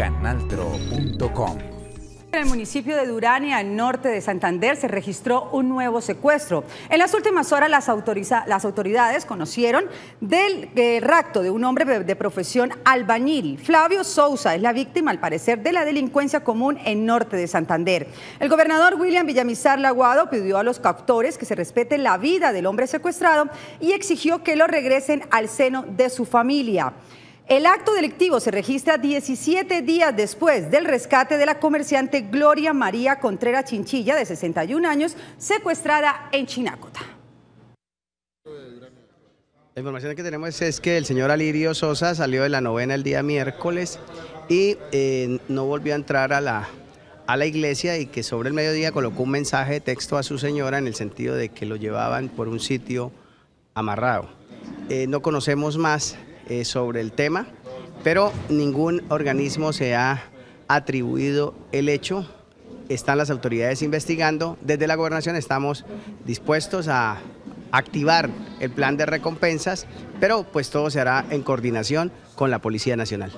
canaltro.com. En el municipio de Durania, al norte de Santander se registró un nuevo secuestro. En las últimas horas las, autoridades conocieron del eh, rapto de un hombre de profesión albañil. Flavio Sousa es la víctima, al parecer, de la delincuencia común en norte de Santander. El gobernador William Villamizar Laguado pidió a los captores que se respete la vida del hombre secuestrado y exigió que lo regresen al seno de su familia. El acto delictivo se registra 17 días después del rescate de la comerciante Gloria María Contreras Chinchilla, de 61 años, secuestrada en Chinacota. La información que tenemos es que el señor Alirio Sosa salió de la novena el día miércoles y eh, no volvió a entrar a la, a la iglesia y que sobre el mediodía colocó un mensaje de texto a su señora en el sentido de que lo llevaban por un sitio amarrado. Eh, no conocemos más eh, sobre el tema, pero ningún organismo se ha atribuido el hecho. Están las autoridades investigando. Desde la gobernación estamos dispuestos a activar el plan de recompensas, pero pues todo se hará en coordinación con la Policía Nacional.